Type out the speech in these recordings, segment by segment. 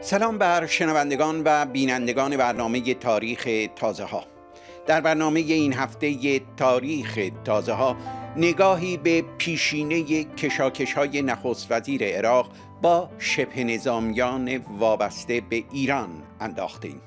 سلام بر شنوندگان و بینندگان برنامه تاریخ تازه ها در برنامه این هفته تاریخ تازه ها نگاهی به پیشینه کشاکش های نخست وزیر عراق با شبه نظامیان وابسته به ایران انداختیم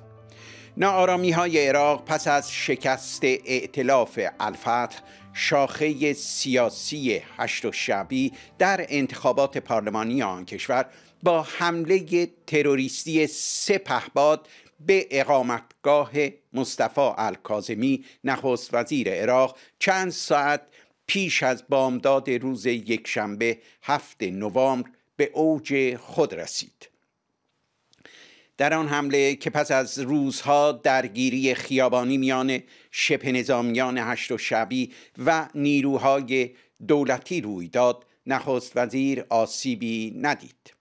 نارامی های عراق پس از شکست ائتلاف الفتح شاخه سیاسی هشت و شعبی در انتخابات پارلمانی آن کشور با حمله تروریستی سه پهباد به اقامتگاه مصطفی الکازمی نخست وزیر عراق چند ساعت پیش از بامداد روز یکشنبه هفت نوامبر به اوج خود رسید در آن حمله که پس از روزها درگیری خیابانی میان شبه نظامیان هشت و شبی و نیروهای دولتی روی داد نخست وزیر آسیبی ندید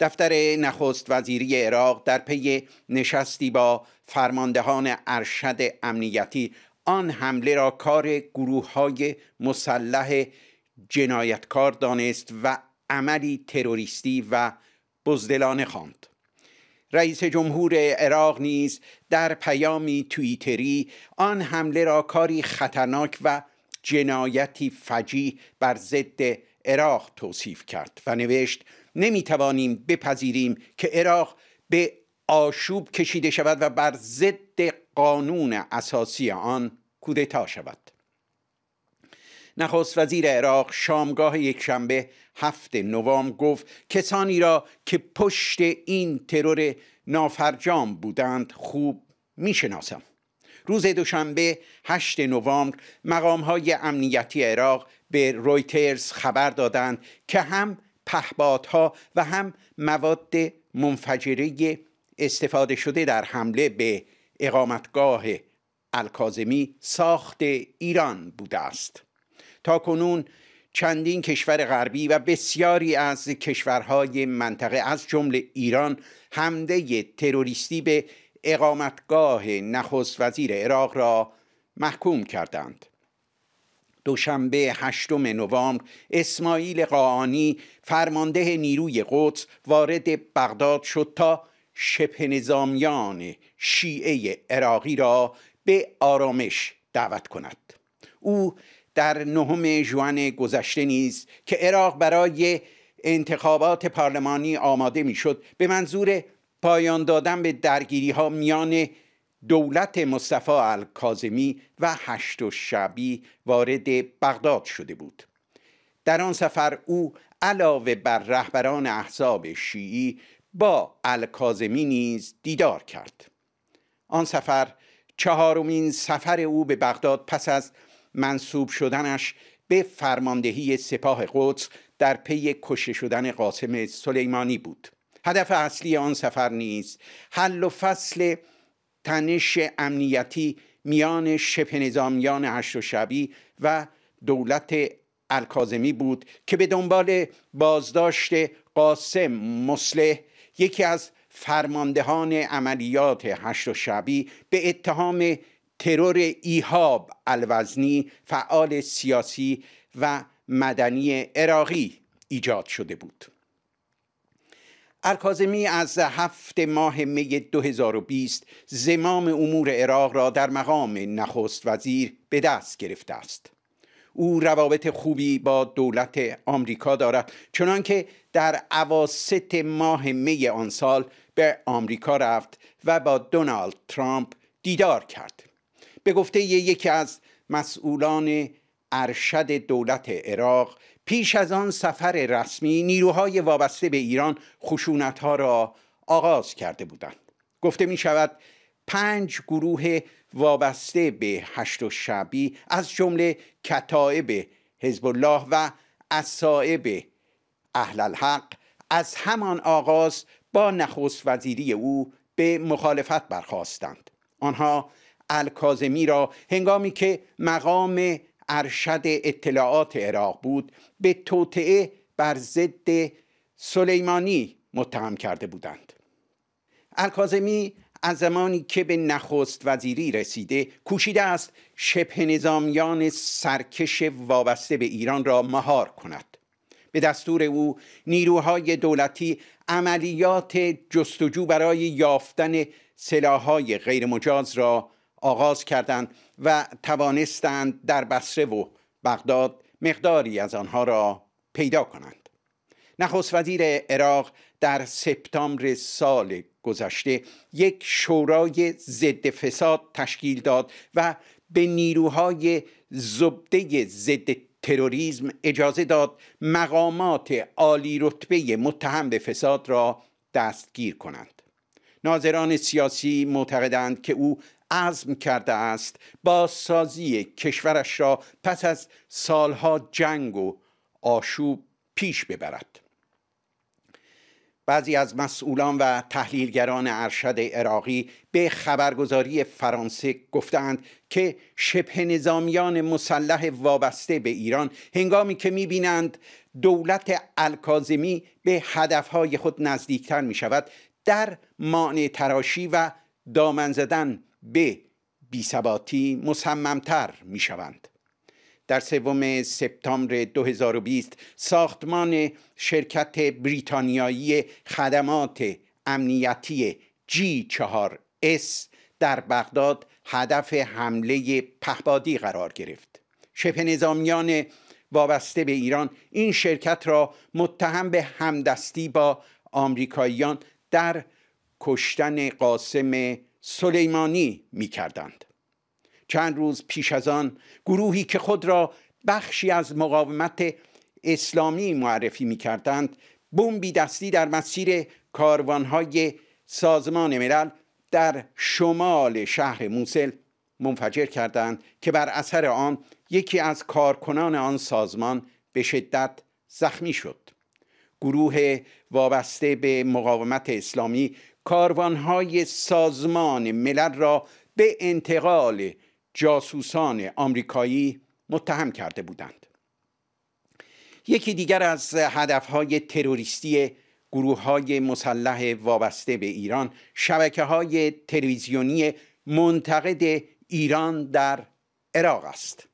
دفتر نخست وزیری عراق در پی نشستی با فرماندهان ارشد امنیتی آن حمله را کار گروه های مسلح جنایتکار دانست و عملی تروریستی و بزدلانه خواند رئیس جمهور عراق نیز در پیامی توییتری آن حمله را کاری خطرناک و جنایتی فجیع بر ضد عراق توصیف کرد و نوشت نمیتوانیم بپذیریم که عراق به آشوب کشیده شود و بر ضد قانون اساسی آن کودتا شود نخست وزیر عراق شامگاه یکشنبه هفت نوامبر گفت کسانی را که پشت این ترور نافرجام بودند خوب میشناسم روز دوشنبه هشت نوامبر مقام های امنیتی عراق به رویترز خبر دادند که هم پهبادها و هم مواد منفجره استفاده شده در حمله به اقامتگاه الکازمی ساخت ایران بوده است تا کنون چندین کشور غربی و بسیاری از کشورهای منطقه از جمله ایران همده تروریستی به اقامتگاه نخست وزیر عراق را محکوم کردند دوشنبه 8 نوامبر اسماعیل قاعانی فرمانده نیروی قدس وارد بغداد شد تا شبه نظامیان شیعه عراقی را به آرامش دعوت کند او در نهم جوان گذشته نیز که عراق برای انتخابات پارلمانی آماده میشد به منظور پایان دادن به درگیری ها میان دولت مصطفی الکاظمی و هشت و شبی وارد بغداد شده بود در آن سفر او علاوه بر رهبران احزاب شیعی با الکاظمی نیز دیدار کرد آن سفر چهارمین سفر او به بغداد پس از منصوب شدنش به فرماندهی سپاه قدس در پی کشته شدن قاسم سلیمانی بود هدف اصلی آن سفر نیست. حل و فصل تنش امنیتی میان شپ نظامیان هشت و شبی و دولت الکازمی بود که به دنبال بازداشت قاسم مسلح یکی از فرماندهان عملیات هشت و شبی به اتهام ترور ایهاب الوزنی فعال سیاسی و مدنی عراقی ایجاد شده بود الکازمی از هفت ماه می 2020 زمام امور عراق را در مقام نخست وزیر به دست گرفته است او روابط خوبی با دولت آمریکا دارد چنانکه در عواست ماه می آن سال به آمریکا رفت و با دونالد ترامپ دیدار کرد به گفته یکی از مسئولان ارشد دولت عراق پیش از آن سفر رسمی نیروهای وابسته به ایران خشونت ها را آغاز کرده بودند گفته می شود پنج گروه وابسته به هشت و شبی از جمله کتائب حزب الله و اصائب اهل الحق از همان آغاز با نخست وزیری او به مخالفت برخواستند آنها الکازمی را هنگامی که مقام ارشد اطلاعات عراق بود به توطعه بر ضد سلیمانی متهم کرده بودند الکازمی از زمانی که به نخست وزیری رسیده کوشیده است شبه نظامیان سرکش وابسته به ایران را مهار کند به دستور او نیروهای دولتی عملیات جستجو برای یافتن سلاحهای غیرمجاز را آغاز کردند و توانستند در بصره و بغداد مقداری از آنها را پیدا کنند نخست وزیر عراق در سپتامبر سال گذشته یک شورای ضد فساد تشکیل داد و به نیروهای زبده ضد تروریسم اجازه داد مقامات عالی رتبه متهم به فساد را دستگیر کنند ناظران سیاسی معتقدند که او عزم کرده است با سازی کشورش را پس از سالها جنگ و آشوب پیش ببرد بعضی از مسئولان و تحلیلگران ارشد عراقی به خبرگزاری فرانسه گفتند که شبه نظامیان مسلح وابسته به ایران هنگامی که میبینند دولت الکازمی به هدفهای خود نزدیکتر می در مانع تراشی و دامن زدن به بیثباتی مصممتر می شوند. در سوم سپتامبر 2020 ساختمان شرکت بریتانیایی خدمات امنیتی G4S در بغداد هدف حمله پهبادی قرار گرفت شبه نظامیان وابسته به ایران این شرکت را متهم به همدستی با آمریکاییان در کشتن قاسم سلیمانی می چند روز پیش از آن گروهی که خود را بخشی از مقاومت اسلامی معرفی می کردند بمبی دستی در مسیر کاروانهای سازمان ملل در شمال شهر موسل منفجر کردند که بر اثر آن یکی از کارکنان آن سازمان به شدت زخمی شد گروه وابسته به مقاومت اسلامی کاروانهای سازمان ملل را به انتقال جاسوسان آمریکایی متهم کرده بودند یکی دیگر از هدفهای تروریستی گروه های مسلح وابسته به ایران شبکه های تلویزیونی منتقد ایران در عراق است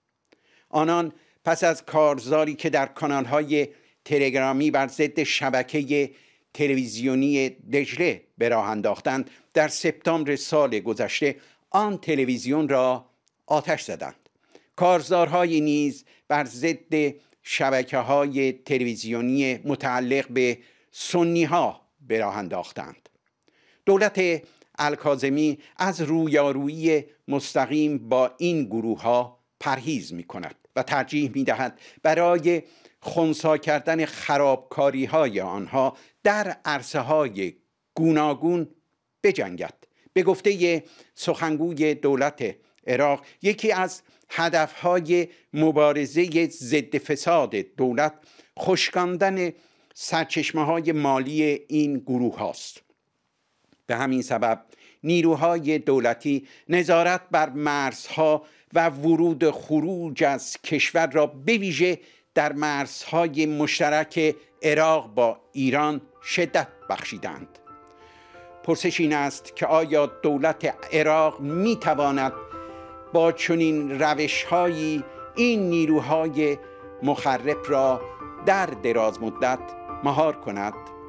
آنان پس از کارزاری که در کانال های تلگرامی بر ضد شبکه تلویزیونی دجله به راه انداختند در سپتامبر سال گذشته آن تلویزیون را آتش زدند کارزارهایی نیز بر ضد شبکه های تلویزیونی متعلق به سنی ها به راه انداختند دولت الکازمی از رویارویی مستقیم با این گروه ها پرهیز می کند و ترجیح می دهد برای خونسا کردن خرابکاری های آنها در عرصه های گوناگون بجنگد به گفته سخنگوی دولت عراق یکی از های مبارزه ضد فساد دولت خشکاندن سرچشمه های مالی این گروه هاست به همین سبب نیروهای دولتی نظارت بر مرزها و ورود خروج از کشور را به ویژه در مرزهای مشترک عراق با ایران شدت بخشیدند پرسش این است که آیا دولت عراق می تواند با چنین روشهایی این نیروهای مخرب را در دراز مدت مهار کند؟